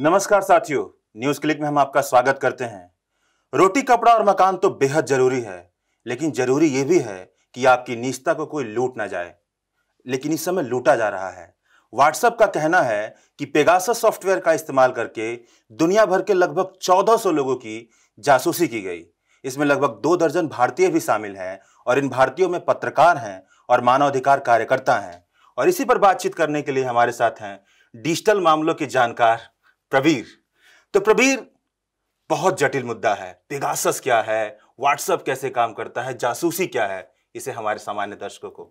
नमस्कार साथियों news click में हम आपका स्वागत करते हैं रोटी कपड़ा और मकान तो बेहद जरूरी है लेकिन जरूरी यह भी है कि आपकी निजता को कोई लूट ना जाए लेकिन इस समय लूटा जा रहा है व्हाट्सएप का कहना है कि पेगासस सॉफ्टवेयर का इस्तेमाल करके दुनिया भर के लगभग 1400 लोगों की जासूसी की गई इसमें लगभग दो दर्जन भारतीय भी शामिल हैं और इन भारतीयों में पत्रकार हैं और मानवाधिकार कार्यकर्ता हैं और इसी पर बातचीत करने के लिए हमारे साथ हैं डिजिटल मामलों के जानकार प्रवीर तो प्रवीर बहुत जटिल मुद्दा है पेगासस क्या है व्हाट्सएप कैसे काम करता है जासूसी क्या है इसे हमारे सामान्य दर्शकों को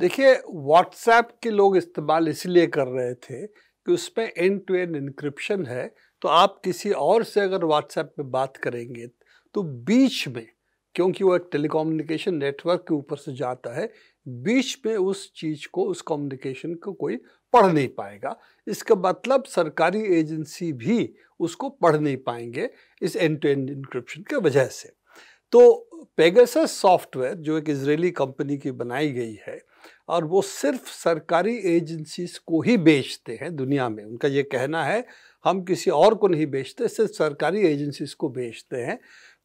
देखिए व्हाट्सएप के लोग इस्तेमाल इसलिए कर रहे थे कि उसमें एंड टू एंड इनक्रिप्शन है तो आप किसी और से अगर व्हाट्सएप पे बात करेंगे तो बीच में क्योंकि वो एक टेलीकम्युनिकेशन नेटवर्क के ऊपर से जाता है बीच में उस चीज़ को उस कम्युनिकेशन को कोई पढ़ नहीं पाएगा इसका मतलब सरकारी एजेंसी भी उसको पढ़ नहीं पाएंगे इस एंड टू एंड इंक्रिप्शन के वजह से तो पेगस सॉफ्टवेयर जो एक इसराइली कंपनी की बनाई गई है और वो सिर्फ सरकारी एजेंसीज को ही बेचते हैं दुनिया में उनका ये कहना है हम किसी और को नहीं बेचते सिर्फ सरकारी एजेंसीज को बेचते हैं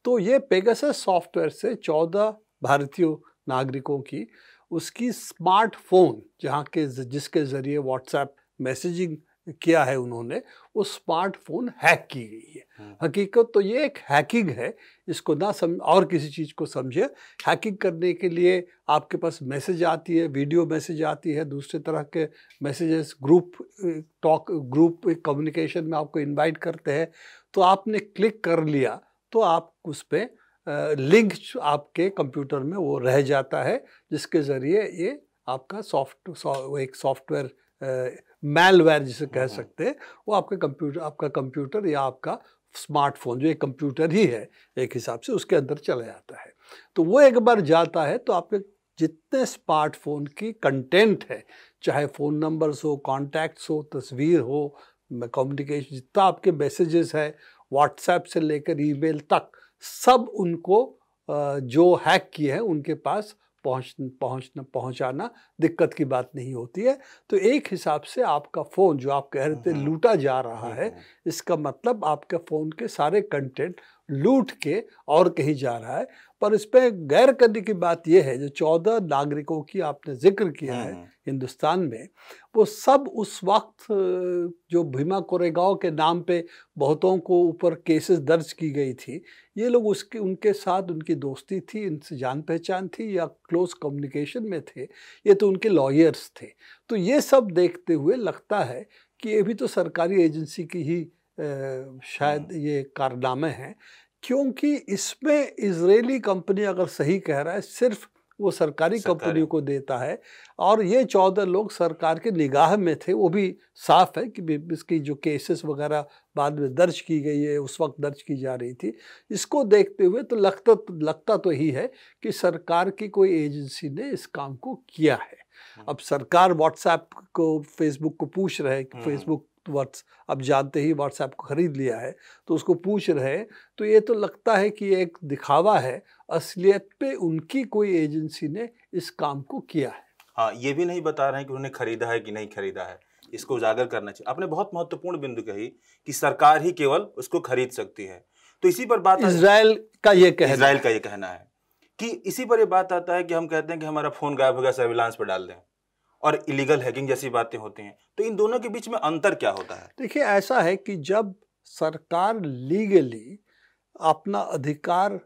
तो ये पेगस सॉफ्टवेयर से चौदह भारतीय नागरिकों की उसकी स्मार्टफोन जहाँ के जिसके ज़रिए व्हाट्सएप मैसेजिंग किया है उन्होंने वो स्मार्टफोन हैक की गई है हाँ। हकीकत तो ये एक हैकिंग है इसको ना सम और किसी चीज़ को समझे हैकिंग करने के लिए आपके पास मैसेज आती है वीडियो मैसेज आती है दूसरे तरह के messages group talk group communication में आपको इनवाइट करते हैं तो आपने क्लिक कर लिया तो आप उस पर लिंक आपके कंप्यूटर में वो रह जाता है जिसके ज़रिए ये आपका सॉफ्ट सौ, एक सॉफ्टवेयर मेलवेयर जिसे कह हाँ। सकते हैं वो आपके कंप्यूटर आपका कंप्यूटर या आपका स्मार्टफोन जो एक कंप्यूटर ही है एक हिसाब से उसके अंदर चला जाता है तो वो एक बार जाता है तो आपके जितने स्मार्टफोन की कंटेंट है चाहे फ़ोन नंबर्स हो कॉन्टैक्ट्स हो तस्वीर हो कम्युनिकेशन जितना आपके मैसेजेस है व्हाट्सएप से लेकर ईमेल तक सब उनको जो हैक किए हैं उनके पास पहुंच पहुँच पहुंचाना दिक्कत की बात नहीं होती है तो एक हिसाब से आपका फ़ोन जो आप कह रहे थे हाँ, हाँ। लूटा जा रहा हाँ, है इसका मतलब आपके फ़ोन के सारे कंटेंट लूट के और कहीं जा रहा है पर इस पर गैर करने की बात यह है जो चौदह नागरिकों की आपने जिक्र किया है हम्म। हिंदुस्तान में वो सब उस वक्त जो भीमा कोरेगांव के नाम पे बहुतों को ऊपर केसेस दर्ज की गई थी ये लोग उसके उनके साथ उनकी दोस्ती थी इनसे जान पहचान थी या क्लोज कम्युनिकेशन में थे ये तो उनके लॉयर्स थे तो ये सब देखते हुए लगता है कि ये भी तो सरकारी एजेंसी की ही शायद हाँ। ये कारनामे हैं क्योंकि इसमें इसराइली कंपनी अगर सही कह रहा है सिर्फ वो सरकारी कंपनियों को देता है और ये चौदह लोग सरकार के निगाह में थे वो भी साफ है कि इसकी जो केसेस वगैरह बाद में दर्ज की गई है उस वक्त दर्ज की जा रही थी इसको देखते हुए तो लगता लगता तो ही है कि सरकार की कोई एजेंसी ने इस काम को किया है हाँ। अब सरकार व्हाट्सएप को फेसबुक को पूछ रहे कि फेसबुक हाँ। वाट्स अब जानते ही व्हाट्सएप को ख़रीद लिया है तो उसको पूछ रहे हैं तो ये तो लगता है कि एक दिखावा है असलियत पे उनकी कोई एजेंसी ने इस काम को किया है हाँ ये भी नहीं बता रहे हैं कि उन्होंने खरीदा है कि नहीं खरीदा है इसको उजागर करना चाहिए आपने बहुत महत्वपूर्ण बिंदु कही कि सरकार ही केवल उसको खरीद सकती है तो इसी पर बात इसराइल का ये कहना इसराइल का ये कहना है कि इसी पर ये बात आता है कि हम कहते हैं कि हमारा फोन गायब हो गया सर्विलांस पर डाल दें और इलीगल हैकिंग जैसी बातें होती हैं तो इन दोनों के बीच में अंतर क्या होता है देखिए ऐसा है कि जब सरकार लीगली अपना अधिकार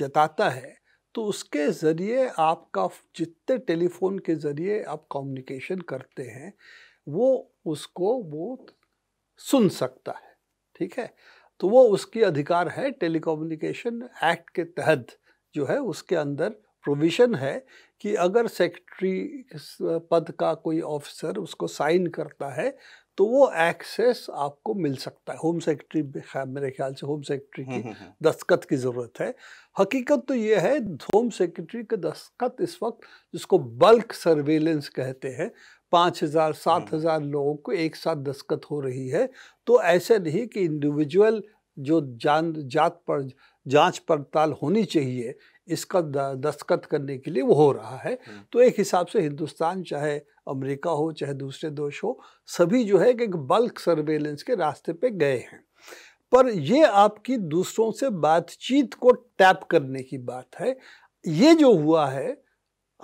जताता है तो उसके ज़रिए आपका जितने टेलीफोन के ज़रिए आप कम्युनिकेशन करते हैं वो उसको वो सुन सकता है ठीक है तो वो उसकी अधिकार है टेलीकम्युनिकेशन एक्ट के तहत जो है उसके अंदर प्रोविज़न है कि अगर सेक्रेटरी पद का कोई ऑफिसर उसको साइन करता है तो वो एक्सेस आपको मिल सकता है होम सेक्रेटरी मेरे ख्याल से होम सेक्रेटरी हम्म, की हम्म, हम्म। दस्तखत की ज़रूरत है हकीकत तो ये है होम सेक्रेटरी का दस्तखत इस वक्त जिसको बल्क सर्वेलेंस कहते हैं पाँच हज़ार सात हज़ार लोगों को एक साथ दस्तखत हो रही है तो ऐसे नहीं कि इंडिविजुअल जो जान जात पर जांच पड़ताल होनी चाहिए इसका दस्तखत करने के लिए वो हो रहा है हम्म। तो एक हिसाब से हिंदुस्तान चाहे अमेरिका हो चाहे दूसरे देश हो सभी जो है एक बल्क सर्वेलेंस के रास्ते पे गए हैं पर ये आपकी दूसरों से बातचीत को टैप करने की बात है ये जो हुआ है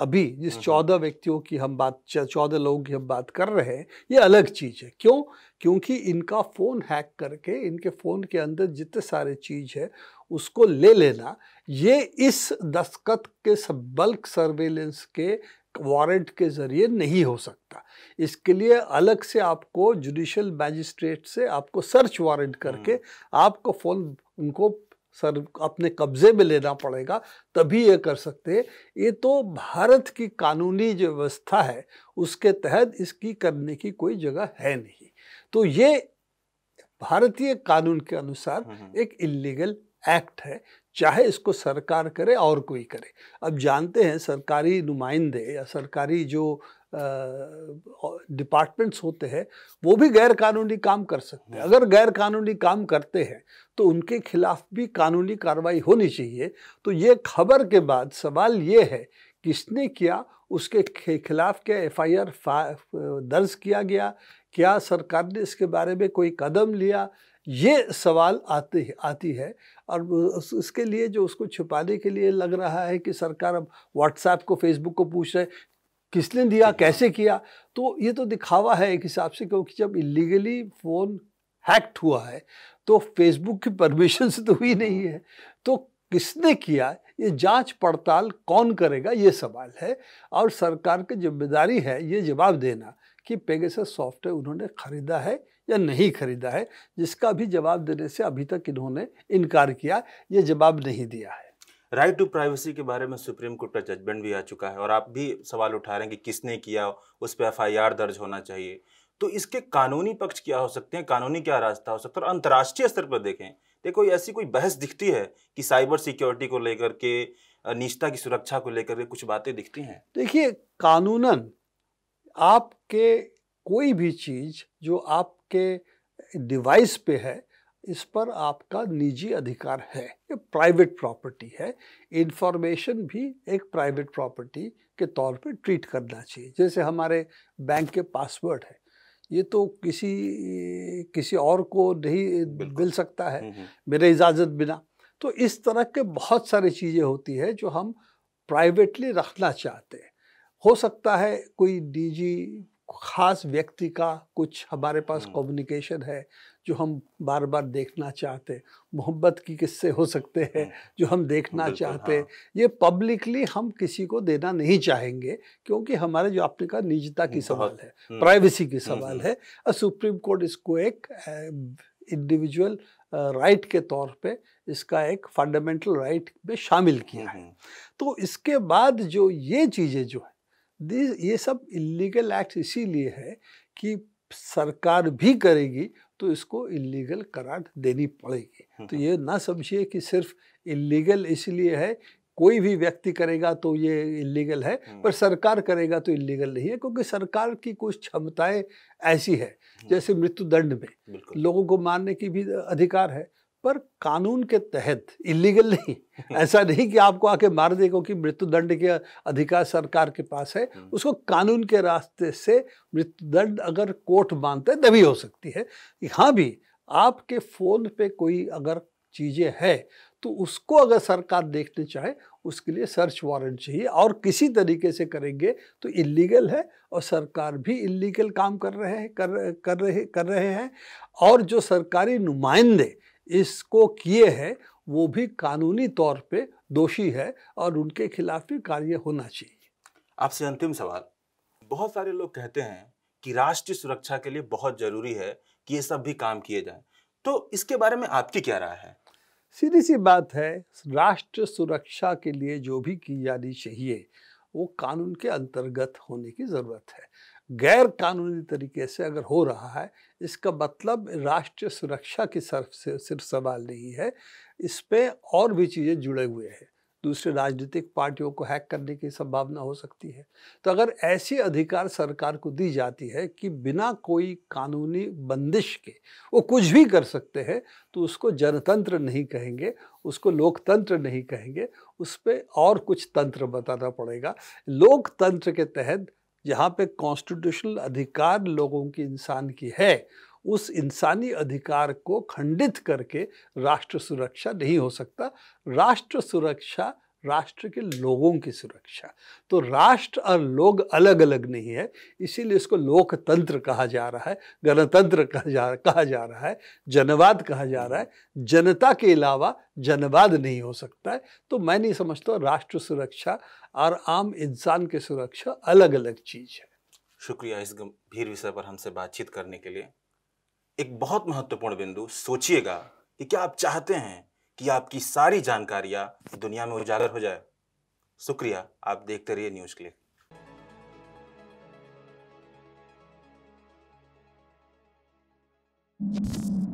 अभी जिस हम्म, हम्म। चौदह व्यक्तियों की हम बात चौदह लोगों की हम बात कर रहे हैं ये अलग चीज़ है क्यों क्योंकि इनका फ़ोन हैक करके इनके फ़ोन के अंदर जितने सारे चीज़ है उसको ले लेना ये इस दस्खत के सब बल्क सर्वेलेंस के वारंट के ज़रिए नहीं हो सकता इसके लिए अलग से आपको जुडिशल मैजिस्ट्रेट से आपको सर्च वारंट करके हम्म। आपको फ़ोन उनको सर अपने कब्जे में लेना पड़ेगा तभी ये कर सकते हैं ये तो भारत की कानूनी जो व्यवस्था है उसके तहत इसकी करने की कोई जगह है नहीं तो ये भारतीय कानून के अनुसार हम्म, हम्म। एक इलीगल एक्ट है चाहे इसको सरकार करे और कोई करे अब जानते हैं सरकारी नुमाइंदे या सरकारी जो डिपार्टमेंट्स होते हैं वो भी गैर कानूनी काम कर सकते हैं हम्म। अगर गैर कानूनी काम करते हैं तो उनके खिलाफ भी कानूनी कार्रवाई होनी चाहिए तो ये खबर के बाद सवाल ये है किसने किया उसके खिलाफ क्या एफ़ एफआईआर दर्ज किया गया क्या सरकार ने इसके बारे में कोई कदम लिया ये सवाल आते आती है और उसके लिए जो उसको छिपाने के लिए लग रहा है कि सरकार अब व्हाट्सएप को फेसबुक को पूछ रहे किसने दिया कैसे किया तो ये तो दिखावा है एक हिसाब से क्योंकि जब इलीगली फ़ोन हैक्ड हुआ है तो फेसबुक की परमिशन से तो हुई नहीं है तो किसने किया ये जांच पड़ताल कौन करेगा ये सवाल है और सरकार की जिम्मेदारी है ये जवाब देना कि पेगेस सॉफ्टवेयर उन्होंने खरीदा है या नहीं खरीदा है जिसका भी जवाब देने से अभी तक इन्होंने इनकार किया ये जवाब नहीं दिया है राइट टू प्राइवेसी के बारे में सुप्रीम कोर्ट का जजमेंट भी आ चुका है और आप भी सवाल उठा रहे हैं कि किसने किया उस पर एफ दर्ज होना चाहिए तो इसके कानूनी पक्ष क्या हो सकते हैं कानूनी क्या रास्ता हो सकता है और अंतर्राष्ट्रीय स्तर पर देखें देखो ऐसी कोई बहस दिखती है कि साइबर सिक्योरिटी को लेकर के निजता की सुरक्षा को लेकर के कुछ बातें दिखती हैं देखिए कानूनन आपके कोई भी चीज़ जो आपके डिवाइस पे है इस पर आपका निजी अधिकार है ये प्राइवेट प्रॉपर्टी है इन्फॉर्मेशन भी एक प्राइवेट प्रॉपर्टी के तौर पे ट्रीट करना चाहिए जैसे हमारे बैंक के पासवर्ड है ये तो किसी किसी और को नहीं मिल सकता है हम्म, हम्म। मेरे इजाज़त बिना तो इस तरह के बहुत सारी चीज़ें होती है जो हम प्राइवेटली रखना चाहते हैं हो सकता है कोई डीजी खास व्यक्ति का कुछ हमारे पास कम्युनिकेशन हम्म। है जो हम बार बार देखना चाहते मोहब्बत की किस्से हो सकते हैं हम्म। जो हम देखना चाहते हाँ। ये पब्लिकली हम किसी को देना नहीं चाहेंगे क्योंकि हमारे जो आपने कहा निजता की सवाल है प्राइवेसी हम्म। की सवाल है और सुप्रीम कोर्ट इसको एक इंडिविजुअल राइट के तौर पे इसका एक फंडामेंटल राइट में शामिल किया है तो इसके बाद जो ये चीज़ें जो है ये सब इलीगल एक्ट इसीलिए है कि सरकार भी करेगी तो इसको इलीगल करार देनी पड़ेगी हम्म, तो हम्म। ये ना समझिए कि सिर्फ इलीगल इसलिए है कोई भी व्यक्ति करेगा तो ये इलीगल है हम्म। पर सरकार करेगा तो इलीगल नहीं है क्योंकि सरकार की कुछ क्षमताएं ऐसी है जैसे मृत्युदंड में लोगों को मारने की भी अधिकार है पर कानून के तहत इलीगल नहीं ऐसा नहीं कि आपको आके मार दे क्योंकि मृत्युदंड के अधिकार सरकार के पास है हम्म। उसको कानून के रास्ते से मृत्युदंड अगर कोर्ट मानते है तभी हो सकती है हाँ भी आपके फ़ोन पे कोई अगर चीज़ें हैं तो उसको अगर सरकार देखने चाहे उसके लिए सर्च वारंट चाहिए और किसी तरीके से करेंगे तो इलीगल है और सरकार भी इलीगल काम कर रहे हैं कर कर रहे कर रहे हैं और जो सरकारी नुमाइंदे इसको किए हैं वो भी कानूनी तौर पे दोषी है और उनके खिलाफ भी कार्य होना चाहिए आपसे अंतिम सवाल बहुत सारे लोग कहते हैं कि राष्ट्रीय सुरक्षा के लिए बहुत जरूरी है कि ये सब भी काम किए जाए तो इसके बारे में आपकी क्या राय है सीधी सी बात है राष्ट्र सुरक्षा के लिए जो भी की जानी चाहिए वो कानून के अंतर्गत होने की ज़रूरत है गैर कानूनी तरीके से अगर हो रहा है इसका मतलब राष्ट्रीय सुरक्षा की सिर्फ से सिर्फ सवाल नहीं है इस पर और भी चीज़ें जुड़े हुए हैं दूसरे राजनीतिक पार्टियों को हैक करने की संभावना हो सकती है तो अगर ऐसी अधिकार सरकार को दी जाती है कि बिना कोई कानूनी बंदिश के वो कुछ भी कर सकते हैं तो उसको जनतंत्र नहीं कहेंगे उसको लोकतंत्र नहीं कहेंगे उस पर और कुछ तंत्र बताना पड़ेगा लोकतंत्र के तहत जहाँ पे कॉन्स्टिट्यूशनल अधिकार लोगों की इंसान की है उस इंसानी अधिकार को खंडित करके राष्ट्र सुरक्षा नहीं हो सकता राष्ट्र सुरक्षा राष्ट्र के लोगों की सुरक्षा तो राष्ट्र और लोग अलग अलग नहीं है इसीलिए इसको लोकतंत्र कहा जा रहा है गणतंत्र कहा जा कहा जा रहा है जनवाद कहा जा रहा है जनता के अलावा जनवाद नहीं हो सकता है तो मैं नहीं समझता राष्ट्र सुरक्षा और आम इंसान की सुरक्षा अलग अलग चीज़ है शुक्रिया इस गंभीर विषय पर हमसे बातचीत करने के लिए एक बहुत महत्वपूर्ण बिंदु सोचिएगा कि क्या आप चाहते हैं कि आपकी सारी जानकारियां दुनिया में उजागर हो जाए शुक्रिया आप देखते रहिए न्यूज़ क्लिक Thank you.